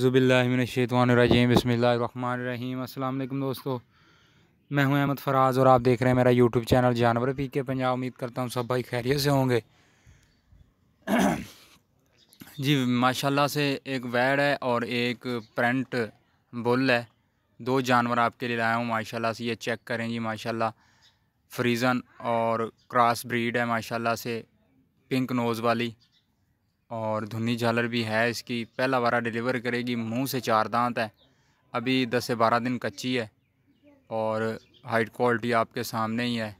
ज़ुबिल्लाशतवानरजीम बसमीम अल्लाम दोस्तों मैं हूं अहमद फराज़ और आप देख रहे हैं मेरा यूट्यूब चैनल जानवर पी के पंजाब उम्मीद करता हूं सब भाई खैरियत से होंगे जी माशाल्लाह से एक वैड है और एक प्रेंट बुल है दो जानवर आपके लिए लाया हूँ माशाल्लाह से ये चेक करें जी माशाल्लाह फ्रीज़न और क्रॉस ब्रीड है माशाल्लाह से पिंक नोज़ वाली और धुनी झालर भी है इसकी पहला बारा डिलीवर करेगी मुंह से चार दांत है अभी दस से बारह दिन कच्ची है और हाइट क्वालिटी आपके सामने ही है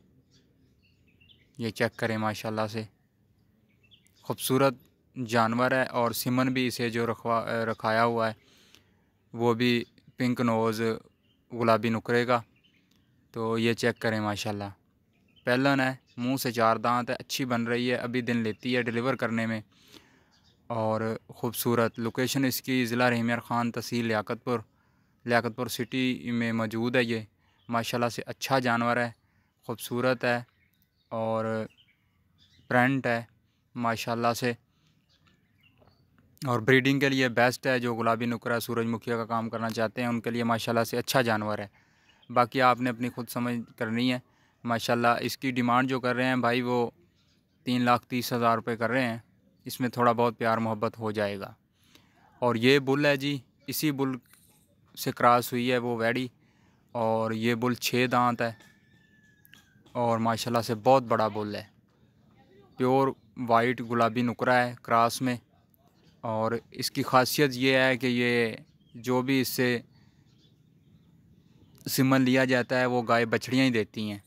ये चेक करें माशाल्लाह से खूबसूरत जानवर है और सिमन भी इसे जो रखवा रखाया हुआ है वो भी पिंक नोज़ गुलाबी नुकरे का तो ये चेक करें माशाल्लाह पहलन है मुंह से चार दांत है अच्छी बन रही है अभी दिन लेती है डिलीवर करने में और ख़ूबसूरत लोकेशन इसकी ज़िला रहमियार ख़ान तहसील लियाकतपुर लियाकतपुर सिटी में मौजूद है ये माशाल्लाह से अच्छा जानवर है ख़ूबसूरत है और प्रेंट है माशाल्लाह से और ब्रीडिंग के लिए बेस्ट है जो गुलाबी नुकरा सूरजमुखी का काम करना चाहते हैं उनके लिए माशाल्लाह से अच्छा जानवर है बाकी आपने अपनी खुद समझ करनी है माशाल्लाह इसकी डिमांड जो कर रहे हैं भाई वो तीन लाख तीस हज़ार रुपये कर रहे हैं इसमें थोड़ा बहुत प्यार मोहब्बत हो जाएगा और ये बुल है जी इसी बुल से क्रॉस हुई है वो वैडी और ये बुल छः दांत है और माशाल्लाह से बहुत बड़ा बुल है प्योर वाइट गुलाबी नुकरा है क्रास में और इसकी खासियत ये है कि ये जो भी इससे सिमन लिया जाता है वो गाय बछड़ियाँ ही देती हैं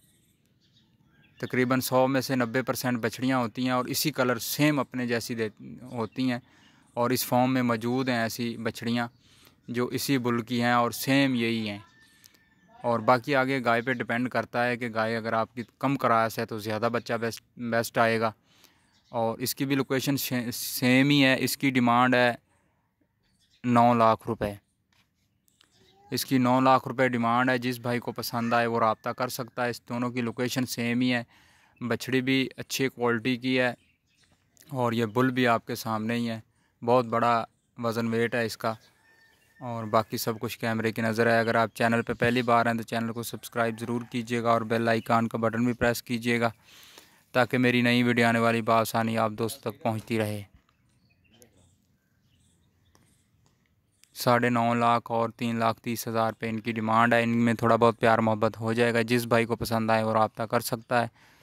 तकरीबन 100 में से 90 परसेंट बछड़ियाँ होती हैं और इसी कलर सेम अपने जैसी दे होती हैं और इस फॉर्म में मौजूद हैं ऐसी बछड़ियाँ जो इसी बुल की हैं और सेम यही हैं और बाकी आगे गाय पे डिपेंड करता है कि गाय अगर आपकी कम करास है तो ज़्यादा बच्चा बेस्ट बेस्ट आएगा और इसकी भी लोकेशन सेम ही है इसकी डिमांड है नौ लाख रुपये इसकी नौ लाख रुपए डिमांड है जिस भाई को पसंद आए वो रबता कर सकता है इस दोनों की लोकेशन सेम ही है बछड़ी भी अच्छी क्वालिटी की है और ये बुल भी आपके सामने ही है बहुत बड़ा वज़न वेट है इसका और बाकी सब कुछ कैमरे की नज़र है अगर आप चैनल पर पहली बार हैं तो चैनल को सब्सक्राइब ज़रूर कीजिएगा और बेल आइकान का बटन भी प्रेस कीजिएगा ताकि मेरी नई वीडियो आने वाली बासानी आप दोस्तों तक पहुँचती रहे साढ़े नौ लाख और तीन लाख तीस हज़ार पे इनकी डिमांड है इनमें थोड़ा बहुत प्यार मोहब्बत हो जाएगा जिस भाई को पसंद आए वो रबता कर सकता है